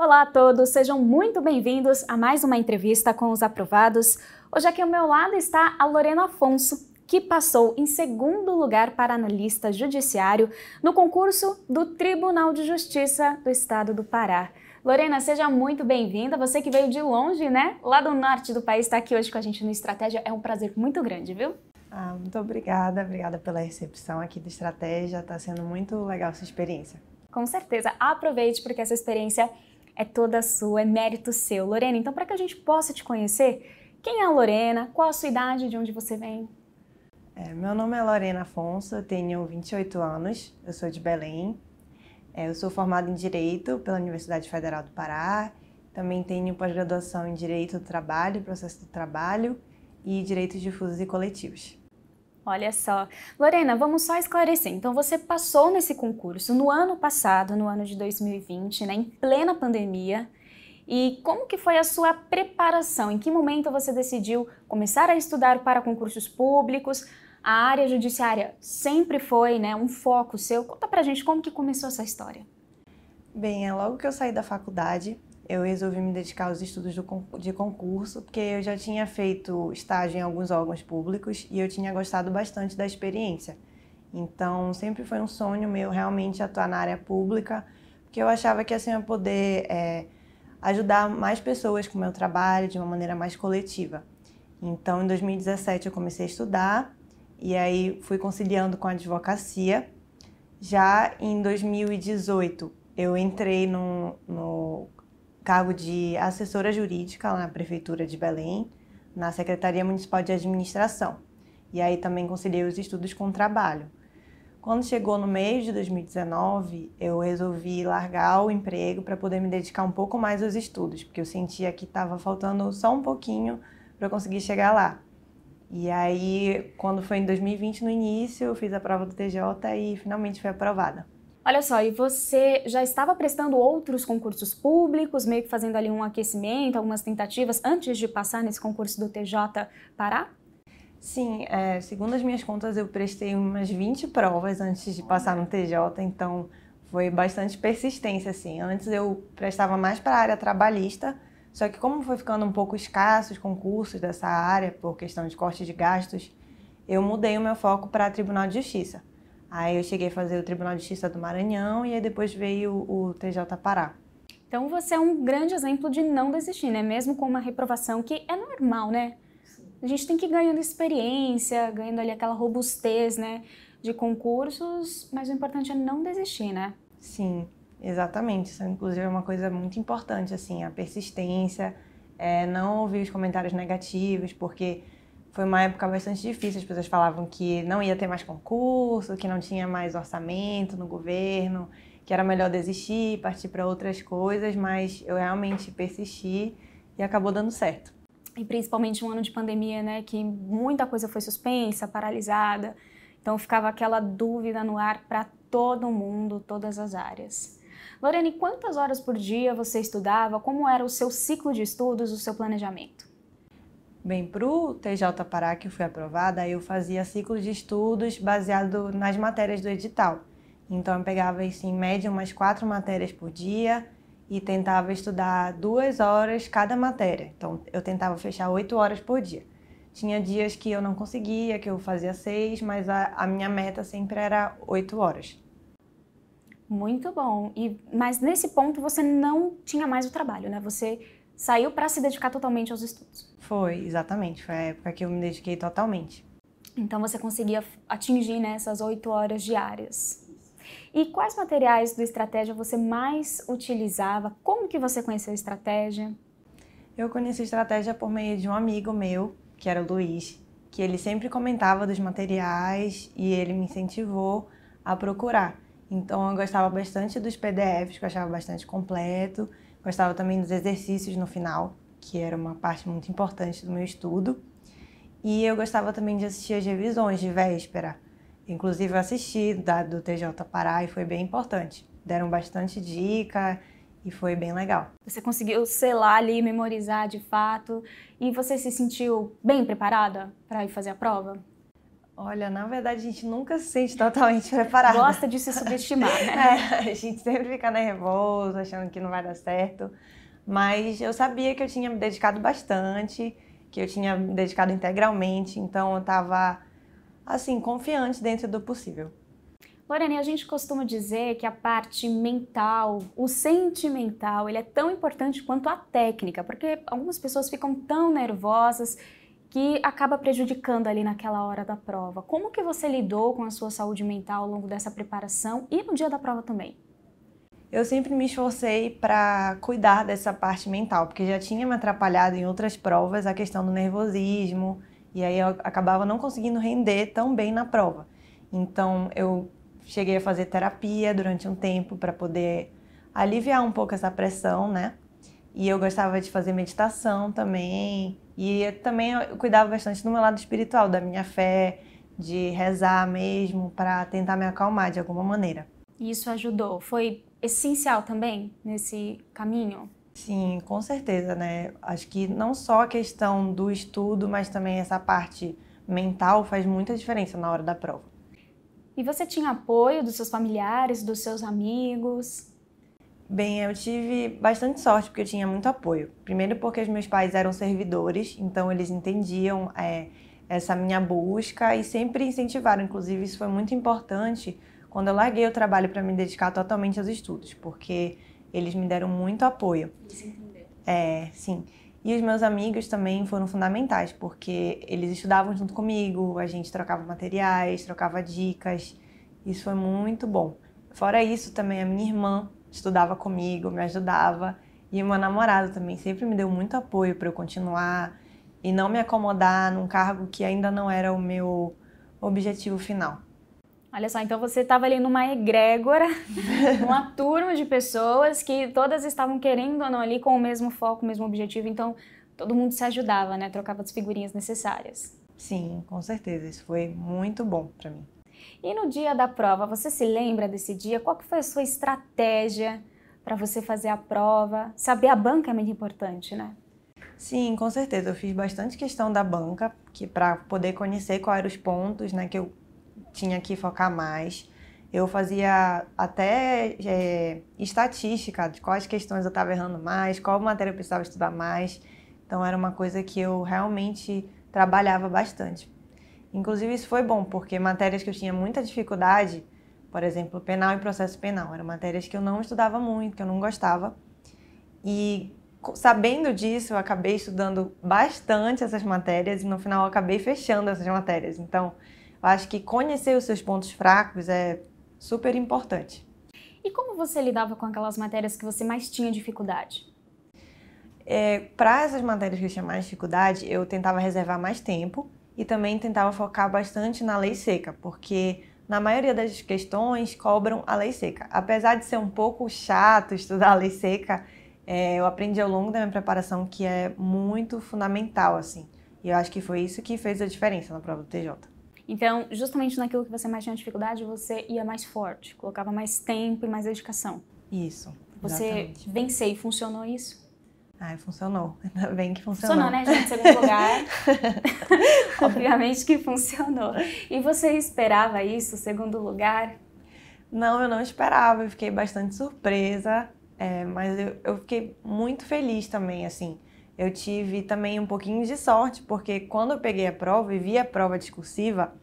Olá a todos, sejam muito bem-vindos a mais uma entrevista com os aprovados. Hoje aqui ao meu lado está a Lorena Afonso, que passou em segundo lugar para analista judiciário no concurso do Tribunal de Justiça do Estado do Pará. Lorena, seja muito bem-vinda. Você que veio de longe, né? Lá do norte do país, está aqui hoje com a gente no Estratégia. É um prazer muito grande, viu? Ah, muito obrigada, obrigada pela recepção aqui do Estratégia. Está sendo muito legal essa experiência. Com certeza, aproveite porque essa experiência é toda sua, é mérito seu. Lorena, então para que a gente possa te conhecer, quem é a Lorena? Qual a sua idade? De onde você vem? É, meu nome é Lorena Afonso, eu tenho 28 anos, eu sou de Belém. É, eu sou formada em Direito pela Universidade Federal do Pará. Também tenho pós-graduação em Direito do Trabalho, Processo do Trabalho e Direitos Difusos e Coletivos. Olha só. Lorena, vamos só esclarecer. Então, você passou nesse concurso no ano passado, no ano de 2020, né, em plena pandemia. E como que foi a sua preparação? Em que momento você decidiu começar a estudar para concursos públicos? A área judiciária sempre foi né, um foco seu. Conta pra gente como que começou essa história. Bem, é logo que eu saí da faculdade, eu resolvi me dedicar aos estudos de concurso, porque eu já tinha feito estágio em alguns órgãos públicos e eu tinha gostado bastante da experiência. Então, sempre foi um sonho meu realmente atuar na área pública, porque eu achava que assim eu ia poder é, ajudar mais pessoas com o meu trabalho de uma maneira mais coletiva. Então, em 2017, eu comecei a estudar e aí fui conciliando com a advocacia. Já em 2018, eu entrei no, no cargo de assessora jurídica lá na Prefeitura de Belém, na Secretaria Municipal de Administração. E aí também conciliei os estudos com o trabalho. Quando chegou no mês de 2019, eu resolvi largar o emprego para poder me dedicar um pouco mais aos estudos, porque eu sentia que estava faltando só um pouquinho para eu conseguir chegar lá. E aí, quando foi em 2020, no início, eu fiz a prova do TJ e finalmente foi aprovada. Olha só, e você já estava prestando outros concursos públicos, meio que fazendo ali um aquecimento, algumas tentativas antes de passar nesse concurso do TJ Pará? Sim, é, segundo as minhas contas, eu prestei umas 20 provas antes de passar no TJ, então foi bastante persistência, assim. Antes eu prestava mais para a área trabalhista, só que como foi ficando um pouco escasso os concursos dessa área, por questão de corte de gastos, eu mudei o meu foco para Tribunal de Justiça. Aí eu cheguei a fazer o Tribunal de Justiça do Maranhão e aí depois veio o TJ Pará. Então você é um grande exemplo de não desistir, né? Mesmo com uma reprovação que é normal, né? A gente tem que ir ganhando experiência, ganhando ali aquela robustez, né? De concursos, mas o importante é não desistir, né? Sim, exatamente. Isso, inclusive, é uma coisa muito importante, assim, a persistência, é, não ouvir os comentários negativos, porque foi uma época bastante difícil. As pessoas falavam que não ia ter mais concurso, que não tinha mais orçamento no governo, que era melhor desistir, partir para outras coisas, mas eu realmente persisti e acabou dando certo. E principalmente um ano de pandemia, né, que muita coisa foi suspensa, paralisada. Então ficava aquela dúvida no ar para todo mundo, todas as áreas. Lorene, quantas horas por dia você estudava? Como era o seu ciclo de estudos, o seu planejamento? Bem, para o TJ Pará, que eu fui aprovada, eu fazia ciclo de estudos baseado nas matérias do edital. Então, eu pegava, assim, em média, umas quatro matérias por dia e tentava estudar duas horas cada matéria. Então, eu tentava fechar oito horas por dia. Tinha dias que eu não conseguia, que eu fazia seis, mas a, a minha meta sempre era oito horas. Muito bom. E, mas nesse ponto você não tinha mais o trabalho, né? Você saiu para se dedicar totalmente aos estudos. Foi, exatamente. Foi a época que eu me dediquei totalmente. Então você conseguia atingir né, essas oito horas diárias. E quais materiais do Estratégia você mais utilizava? Como que você conheceu a Estratégia? Eu conheci a Estratégia por meio de um amigo meu, que era o Luiz, que ele sempre comentava dos materiais e ele me incentivou a procurar. Então eu gostava bastante dos PDFs, que eu achava bastante completo Gostava também dos exercícios no final, que era uma parte muito importante do meu estudo. E eu gostava também de assistir as revisões de véspera. Inclusive, eu assisti da, do TJ Pará e foi bem importante. Deram bastante dica e foi bem legal. Você conseguiu selar ali, memorizar de fato, e você se sentiu bem preparada para ir fazer a prova? Olha, na verdade a gente nunca se sente totalmente preparado. Gosta de se subestimar, né? é, a gente sempre fica nervoso, achando que não vai dar certo. Mas eu sabia que eu tinha me dedicado bastante, que eu tinha me dedicado integralmente, então eu estava, assim, confiante dentro do possível. Lorene, a gente costuma dizer que a parte mental, o sentimental, ele é tão importante quanto a técnica, porque algumas pessoas ficam tão nervosas que acaba prejudicando ali naquela hora da prova. Como que você lidou com a sua saúde mental ao longo dessa preparação e no dia da prova também? Eu sempre me esforcei para cuidar dessa parte mental, porque já tinha me atrapalhado em outras provas a questão do nervosismo, e aí eu acabava não conseguindo render tão bem na prova. Então eu cheguei a fazer terapia durante um tempo para poder aliviar um pouco essa pressão, né? E eu gostava de fazer meditação também. E também eu cuidava bastante do meu lado espiritual, da minha fé, de rezar mesmo para tentar me acalmar de alguma maneira. E isso ajudou? Foi essencial também nesse caminho? Sim, com certeza, né? Acho que não só a questão do estudo, mas também essa parte mental faz muita diferença na hora da prova. E você tinha apoio dos seus familiares, dos seus amigos? Bem, eu tive bastante sorte porque eu tinha muito apoio. Primeiro, porque os meus pais eram servidores, então eles entendiam é, essa minha busca e sempre incentivaram. Inclusive, isso foi muito importante quando eu larguei o trabalho para me dedicar totalmente aos estudos, porque eles me deram muito apoio. entenderam. é, sim. E os meus amigos também foram fundamentais, porque eles estudavam junto comigo, a gente trocava materiais, trocava dicas. Isso foi muito bom. Fora isso, também a minha irmã, estudava comigo, me ajudava. E meu namorado também sempre me deu muito apoio para eu continuar e não me acomodar num cargo que ainda não era o meu objetivo final. Olha só, então você estava ali numa egrégora, uma turma de pessoas que todas estavam querendo ou não ali com o mesmo foco, o mesmo objetivo, então todo mundo se ajudava, né? Trocava as figurinhas necessárias. Sim, com certeza, isso foi muito bom para mim. E no dia da prova, você se lembra desse dia? Qual que foi a sua estratégia para você fazer a prova? Saber a banca é muito importante, né? Sim, com certeza. Eu fiz bastante questão da banca, que para poder conhecer quais eram os pontos, né, que eu tinha que focar mais. Eu fazia até é, estatística de quais questões eu estava errando mais, qual matéria eu precisava estudar mais. Então era uma coisa que eu realmente trabalhava bastante. Inclusive, isso foi bom, porque matérias que eu tinha muita dificuldade, por exemplo, penal e processo penal, eram matérias que eu não estudava muito, que eu não gostava. E sabendo disso, eu acabei estudando bastante essas matérias e no final eu acabei fechando essas matérias. Então, eu acho que conhecer os seus pontos fracos é super importante. E como você lidava com aquelas matérias que você mais tinha dificuldade? É, Para essas matérias que eu tinha mais dificuldade, eu tentava reservar mais tempo e também tentava focar bastante na lei seca, porque na maioria das questões cobram a lei seca. Apesar de ser um pouco chato estudar a lei seca, é, eu aprendi ao longo da minha preparação que é muito fundamental, assim. E eu acho que foi isso que fez a diferença na prova do TJ. Então, justamente naquilo que você mais tinha dificuldade, você ia mais forte, colocava mais tempo e mais dedicação. Isso. Você venceu e funcionou isso? Ai, funcionou. Ainda bem que funcionou. Funcionou, né, gente? segundo lugar. Obviamente que funcionou. E você esperava isso, segundo lugar? Não, eu não esperava. Eu fiquei bastante surpresa. É, mas eu, eu fiquei muito feliz também, assim. Eu tive também um pouquinho de sorte, porque quando eu peguei a prova e vi a prova discursiva,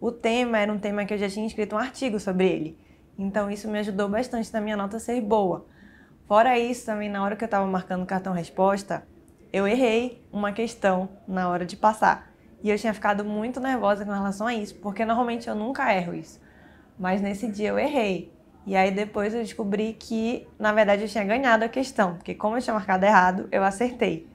o tema era um tema que eu já tinha escrito um artigo sobre ele. Então, isso me ajudou bastante na minha nota ser boa. Fora isso, também na hora que eu estava marcando o cartão resposta, eu errei uma questão na hora de passar. E eu tinha ficado muito nervosa com relação a isso, porque normalmente eu nunca erro isso. Mas nesse dia eu errei. E aí depois eu descobri que, na verdade, eu tinha ganhado a questão, porque como eu tinha marcado errado, eu acertei.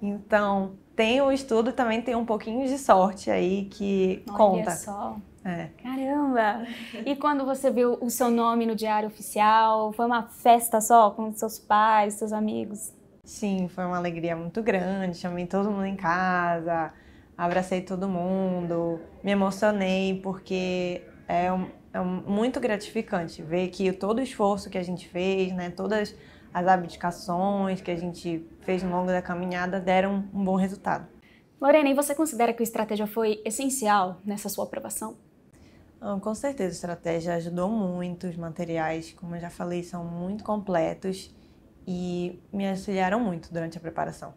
Então, tem o estudo também tem um pouquinho de sorte aí que Olha conta. Só. É. Caramba! E quando você viu o seu nome no Diário Oficial, foi uma festa só com seus pais, seus amigos? Sim, foi uma alegria muito grande. Chamei todo mundo em casa, abracei todo mundo, me emocionei porque é, um, é um, muito gratificante ver que todo o esforço que a gente fez, né, todas as abdicações que a gente fez no longo da caminhada deram um bom resultado. Lorena, e você considera que o estratégia foi essencial nessa sua aprovação? Ah, com certeza, a estratégia ajudou muito. Os materiais, como eu já falei, são muito completos e me auxiliaram muito durante a preparação.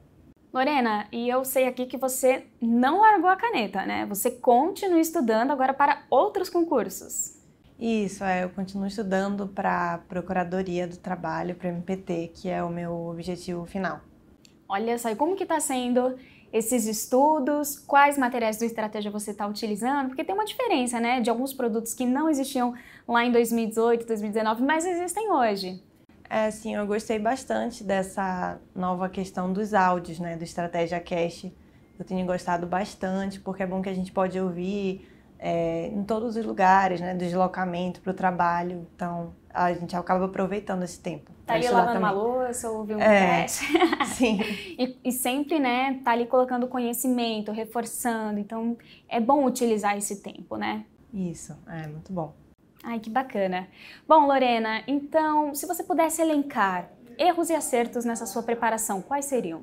Lorena, e eu sei aqui que você não largou a caneta, né? Você continua estudando agora para outros concursos. Isso, é, eu continuo estudando para a Procuradoria do Trabalho, para o MPT, que é o meu objetivo final. Olha só, e como que está sendo esses estudos, quais materiais do Estratégia você está utilizando, porque tem uma diferença, né, de alguns produtos que não existiam lá em 2018, 2019, mas existem hoje. É, sim, eu gostei bastante dessa nova questão dos áudios, né, do Estratégia Cast. Eu tenho gostado bastante, porque é bom que a gente pode ouvir é, em todos os lugares, né? deslocamento para o trabalho. Então, a gente acaba aproveitando esse tempo. Tá ali lavando uma louça, ou ouvir um é, Sim. e, e, sempre, né, tá ali colocando conhecimento, reforçando. Então, é bom utilizar esse tempo, né? Isso, é muito bom. Ai, que bacana. Bom, Lorena, então, se você pudesse elencar erros e acertos nessa sua preparação, quais seriam?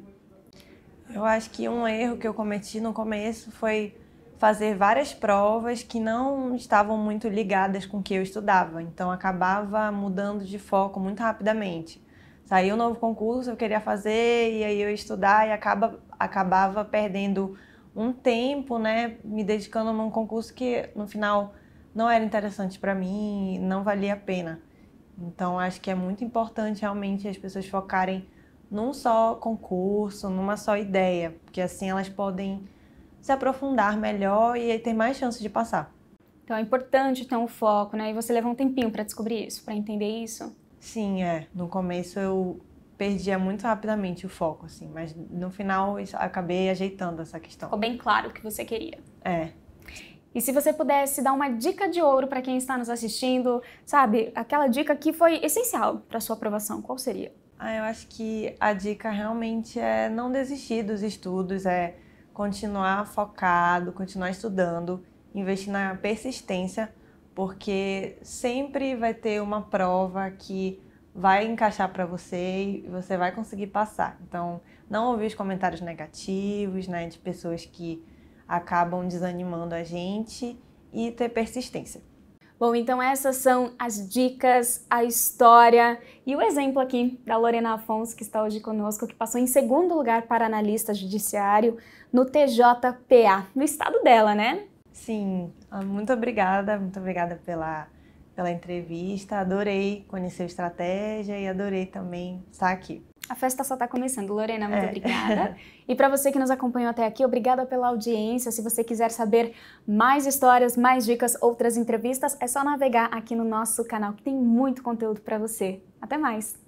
Eu acho que um erro que eu cometi no começo foi fazer várias provas que não estavam muito ligadas com o que eu estudava, então acabava mudando de foco muito rapidamente. Saiu um novo concurso, eu queria fazer e aí eu ia estudar e acaba, acabava perdendo um tempo, né, me dedicando a um concurso que no final não era interessante para mim, não valia a pena. Então acho que é muito importante realmente as pessoas focarem num só concurso, numa só ideia, porque assim elas podem se aprofundar melhor e ter mais chance de passar. Então é importante ter um foco, né? E você leva um tempinho para descobrir isso, para entender isso. Sim, é. No começo eu perdia muito rapidamente o foco, assim, mas no final eu acabei ajeitando essa questão. Ficou bem claro o que você queria. É. E se você pudesse dar uma dica de ouro para quem está nos assistindo, sabe, aquela dica que foi essencial para sua aprovação, qual seria? Ah, eu acho que a dica realmente é não desistir dos estudos, é continuar focado, continuar estudando, investir na persistência, porque sempre vai ter uma prova que vai encaixar para você e você vai conseguir passar. Então, não ouvir os comentários negativos, né, de pessoas que acabam desanimando a gente e ter persistência. Bom, então essas são as dicas, a história e o exemplo aqui da Lorena Afonso, que está hoje conosco, que passou em segundo lugar para analista judiciário no TJPA, no estado dela, né? Sim, ah, muito obrigada, muito obrigada pela pela entrevista. Adorei conhecer a estratégia e adorei também estar aqui. A festa só está começando. Lorena, muito é. obrigada. E para você que nos acompanhou até aqui, obrigada pela audiência. Se você quiser saber mais histórias, mais dicas, outras entrevistas, é só navegar aqui no nosso canal que tem muito conteúdo para você. Até mais!